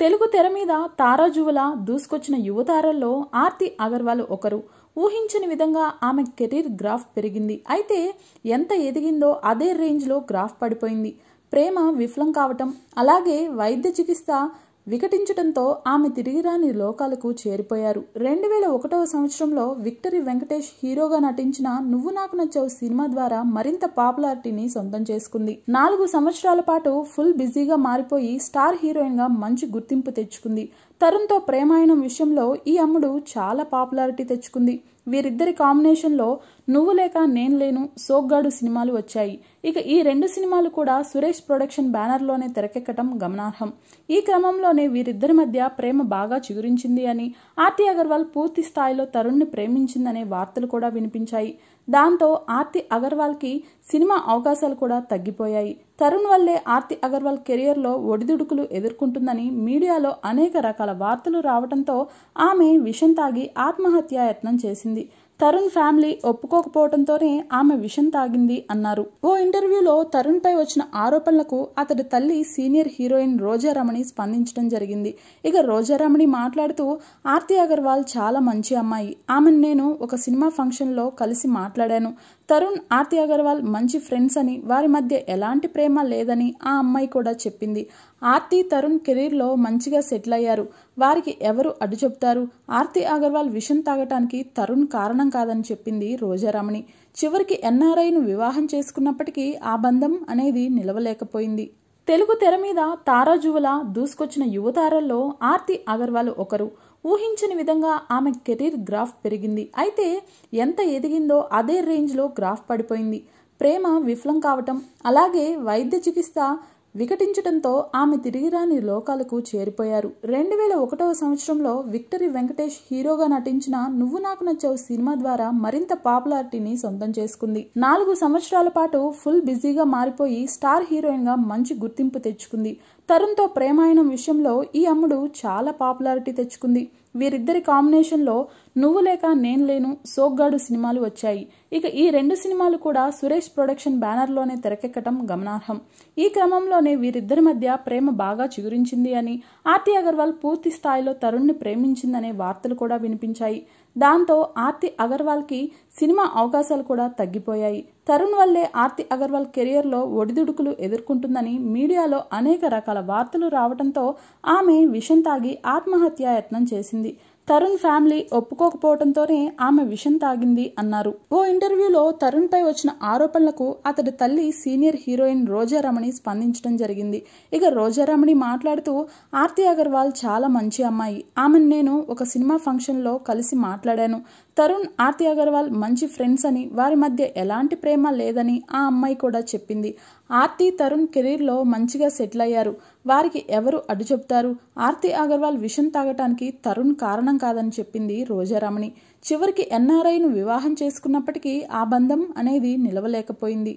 తెలుగు తెర మీద తారాజువుల దూసుకొచ్చిన యువతారల్లో ఆర్తి అగర్వాల్ ఒకరు ఊహించని విధంగా ఆమె కెరీర్ గ్రాఫ్ పెరిగింది అయితే ఎంత ఎదిగిందో అదే రేంజ్లో గ్రాఫ్ పడిపోయింది ప్రేమ విఫలం కావటం అలాగే వైద్య చికిత్స వికటించడంతో ఆమె తిరిగిరాని లోకాలకు చేరిపోయారు రెండు వేల ఒకటవ సంవత్సరంలో విక్టరీ వెంకటేష్ హీరోగా నటించిన నువ్వు నాకు నచ్చావు సినిమా ద్వారా మరింత పాపులారిటీని సొంతం చేసుకుంది నాలుగు సంవత్సరాల పాటు ఫుల్ బిజీగా మారిపోయి స్టార్ హీరోయిన్ గా మంచి గుర్తింపు తెచ్చుకుంది తరుణ్తో ప్రేమాయణం విషయంలో ఈ అమ్ముడు చాలా పాపులారిటీ తెచ్చుకుంది వీరిద్దరి కాంబినేషన్లో నువ్వు లేక నేను లేను సోగ్గాడు సినిమాలు వచ్చాయి ఇక ఈ రెండు సినిమాలు కూడా సురేష్ ప్రొడక్షన్ బ్యానర్లోనే తెరకెక్కటం గమనార్హం ఈ క్రమంలోనే వీరిద్దరి మధ్య ప్రేమ బాగా చిగురించింది అని ఆర్తి అగర్వాల్ పూర్తి స్థాయిలో తరుణ్ని ప్రేమించిందనే వార్తలు కూడా వినిపించాయి దాంతో ఆర్తి అగర్వాల్కి సినిమా అవకాశాలు కూడా తగ్గిపోయాయి తరుణ్ వల్లే ఆర్తి అగర్వాల్ కెరియర్లో ఒడిదుడుకులు ఎదుర్కొంటుందని మీడియాలో అనేక రకాల వార్తలు రావడంతో ఆమె విషం తాగి ఆత్మహత్యాయత్నం చేసింది తరుణ్ ఫ్యామిలీ ఒప్పుకోకపోవడంతోనే ఆమె విషం తాగింది అన్నారు ఓ ఇంటర్వ్యూలో తరుణ్పై వచ్చిన ఆరోపణలకు అతడి తల్లి సీనియర్ హీరోయిన్ రోజారమణి స్పందించడం జరిగింది ఇక రోజారమణి మాట్లాడుతూ ఆర్తి అగర్వాల్ చాలా మంచి అమ్మాయి ఆమెను నేను ఒక సినిమా ఫంక్షన్లో కలిసి మాట్లాడాను తరుణ్ ఆర్తి అగర్వాల్ మంచి ఫ్రెండ్స్ అని వారి మధ్య ఎలాంటి ప్రేమ లేదని ఆ అమ్మాయి కూడా చెప్పింది ఆర్తి తరుణ్ కెరీర్లో మంచిగా సెటిల్ అయ్యారు వారికి ఎవరు అడ్డు చెప్తారు ఆర్తి అగర్వాల్ విషం తాగటానికి తరుణ్ కారణం కాదని చెప్పింది రోజారమణి చివరికి ఎన్ఆర్ఐను వివాహం చేసుకున్నప్పటికీ ఆ బంధం అనేది నిలవలేకపోయింది తెలుగు తెర మీద తారాజువుల దూసుకొచ్చిన యువతారల్లో ఆర్తి అగర్వాల్ ఒకరు ఊహించని విధంగా ఆమె కెరీర్ గ్రాఫ్ పెరిగింది అయితే ఎంత ఎదిగిందో అదే రేంజ్లో గ్రాఫ్ పడిపోయింది ప్రేమ విఫలం కావటం అలాగే వైద్య చికిత్స వికటించడంతో ఆమె తిరిగిరాని లోకాలకు చేరిపోయారు రెండు వేల ఒకటవ సంవత్సరంలో విక్టరీ వెంకటేష్ హీరోగా నటించిన నువ్వు నాకు నచ్చావు సినిమా ద్వారా మరింత పాపులారిటీని సొంతం చేసుకుంది నాలుగు సంవత్సరాల పాటు ఫుల్ బిజీగా మారిపోయి స్టార్ హీరోయిన్ గా మంచి గుర్తింపు తెచ్చుకుంది తరుణ్తో ప్రేమాయణం విషయంలో ఈ అమ్ముడు చాలా పాపులారిటీ తెచ్చుకుంది వీరిద్దరి కాంబినేషన్లో నువ్వు లేక నేను లేను సోగ్గాడు సినిమాలు వచ్చాయి ఇక ఈ రెండు సినిమాలు కూడా సురేష్ ప్రొడక్షన్ బ్యానర్లోనే తెరకెక్కటం గమనార్హం ఈ క్రమంలోనే వీరిద్దరి మధ్య ప్రేమ బాగా చిగురించింది అని ఆర్తి అగర్వాల్ పూర్తి స్థాయిలో తరుణ్ని ప్రేమించిందనే వార్తలు కూడా వినిపించాయి దాంతో ఆర్తి అగర్వాల్కి సినిమా అవకాశాలు కూడా తగ్గిపోయాయి తరుణ్ వల్లే ఆర్తి అగర్వాల్ కెరియర్లో ఒడిదుడుకులు ఎదుర్కొంటుందని మీడియాలో అనేక రకాల వార్తలు రావడంతో ఆమె విషం తాగి ఆత్మహత్యాయత్నం చేసింది తరుణ్ ఫ్యామిలీ ఒప్పుకోకపోవడంతోనే ఆమె విషం తాగింది అన్నారు ఓ ఇంటర్వ్యూలో తరుణ్ పై వచ్చిన ఆరోపణలకు అతడి తల్లి సీనియర్ హీరోయిన్ రోజారమణి స్పందించడం జరిగింది ఇక రోజారమణి మాట్లాడుతూ ఆర్తి అగర్వాల్ చాలా మంచి అమ్మాయి ఆమెను నేను ఒక సినిమా ఫంక్షన్లో కలిసి మాట్లాడాను తరుణ్ ఆర్తి అగర్వాల్ మంచి ఫ్రెండ్స్ అని వారి మధ్య ఎలాంటి ప్రేమ లేదని ఆ అమ్మాయి కూడా చెప్పింది ఆర్తి తరుణ్ కెరీర్లో మంచిగా సెటిల్ అయ్యారు వారికి ఎవరు అడ్డు చెప్తారు ఆర్తి అగర్వాల్ విషం తాగటానికి తరుణ్ కారణం కాదని చెప్పింది రోజారామణి చివరికి ఎన్ఆర్ఐను వివాహం చేసుకున్నప్పటికీ ఆ బంధం అనేది నిలవలేకపోయింది